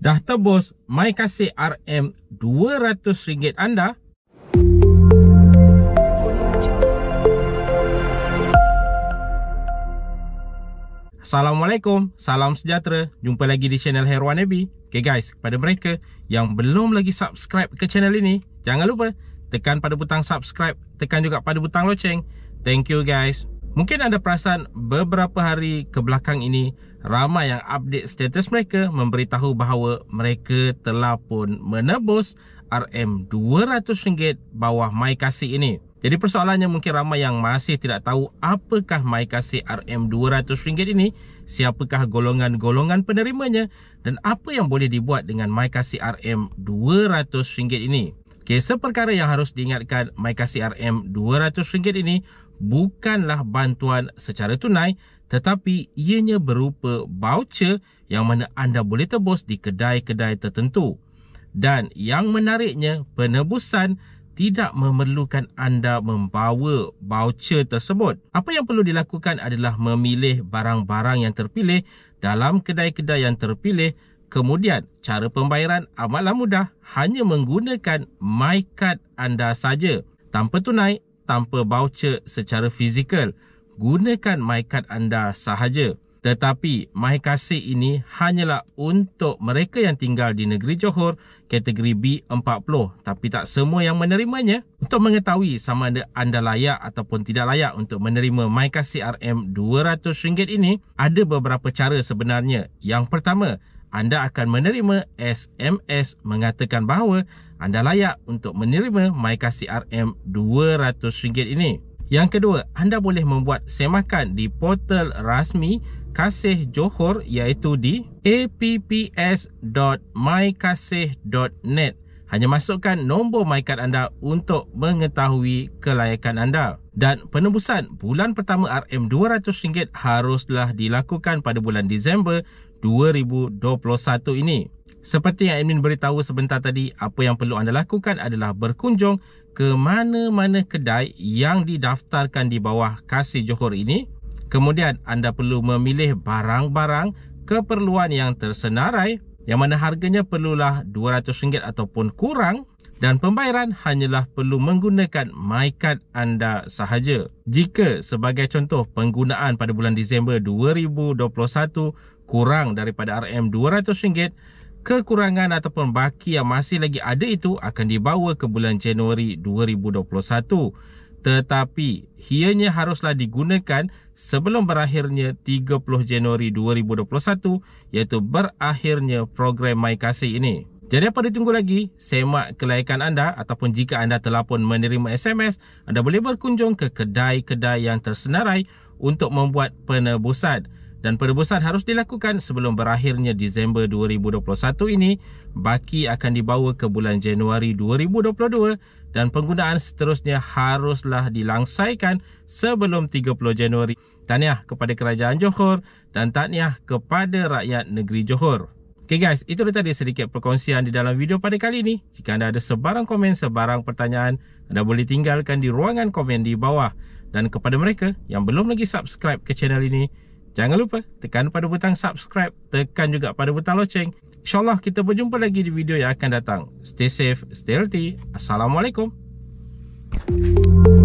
dah tebus mai kasih RM200 anda? Assalamualaikum, salam sejahtera. Jumpa lagi di channel Herwan Abi. Okay guys, kepada mereka yang belum lagi subscribe ke channel ini, jangan lupa tekan pada butang subscribe, tekan juga pada butang loceng. Thank you guys. Mungkin anda perasan beberapa hari kebelakang ini ramai yang update status mereka memberitahu bahawa mereka telah pun menebus RM200 bawah My Kasih ini. Jadi persoalannya mungkin ramai yang masih tidak tahu apakah My Kasih RM200 ini, siapakah golongan-golongan penerimanya dan apa yang boleh dibuat dengan My Kasih RM200 ini. Okey, seperkara yang harus diingatkan, MyKasi RM 200 ini bukanlah bantuan secara tunai tetapi ianya berupa baucer yang mana anda boleh tebus di kedai-kedai tertentu. Dan yang menariknya, penebusan tidak memerlukan anda membawa baucer tersebut. Apa yang perlu dilakukan adalah memilih barang-barang yang terpilih dalam kedai-kedai yang terpilih Kemudian, cara pembayaran amatlah mudah, hanya menggunakan MyCard anda saja. Tanpa tunai, tanpa baucer secara fizikal, gunakan MyCard anda sahaja. Tetapi, MyKasih ini hanyalah untuk mereka yang tinggal di negeri Johor, kategori B40, tapi tak semua yang menerimanya. Untuk mengetahui sama ada anda layak ataupun tidak layak untuk menerima MyKasih RM200 ini, ada beberapa cara sebenarnya. Yang pertama, anda akan menerima SMS mengatakan bahawa anda layak untuk menerima MyKasih RM200 ini. Yang kedua, anda boleh membuat semakan di portal rasmi Kasih Johor iaitu di apps.mykasih.net. Hanya masukkan nombor MyCard anda untuk mengetahui kelayakan anda. Dan penembusan bulan pertama RM200 haruslah dilakukan pada bulan Disember 2021 ini. Seperti yang admin beritahu sebentar tadi, apa yang perlu anda lakukan adalah berkunjung ke mana-mana kedai yang didaftarkan di bawah Kasih Johor ini. Kemudian anda perlu memilih barang-barang keperluan yang tersenarai yang mana harganya perlulah RM200 ataupun kurang dan pembayaran hanyalah perlu menggunakan MyCard anda sahaja. Jika sebagai contoh penggunaan pada bulan Disember 2021 kurang daripada RM200 kekurangan ataupun baki yang masih lagi ada itu akan dibawa ke bulan Januari 2021 tetapi hianya haruslah digunakan sebelum berakhirnya 30 Januari 2021 iaitu berakhirnya program MyKasih ini jadi apa ditunggu lagi? Semak kelayakan anda ataupun jika anda telah pun menerima SMS, anda boleh berkunjung ke kedai-kedai yang tersenarai untuk membuat penebusan dan perebusan harus dilakukan sebelum berakhirnya Disember 2021 ini baki akan dibawa ke bulan Januari 2022 dan penggunaan seterusnya haruslah dilangsaikan sebelum 30 Januari. Tahniah kepada kerajaan Johor dan tahniah kepada rakyat negeri Johor. Okay guys, itu dia tadi sedikit perkongsian di dalam video pada kali ini. Jika anda ada sebarang komen, sebarang pertanyaan, anda boleh tinggalkan di ruangan komen di bawah. Dan kepada mereka yang belum lagi subscribe ke channel ini, Jangan lupa tekan pada butang subscribe, tekan juga pada butang loceng. InsyaAllah kita berjumpa lagi di video yang akan datang. Stay safe, stay healthy. Assalamualaikum. Thank you.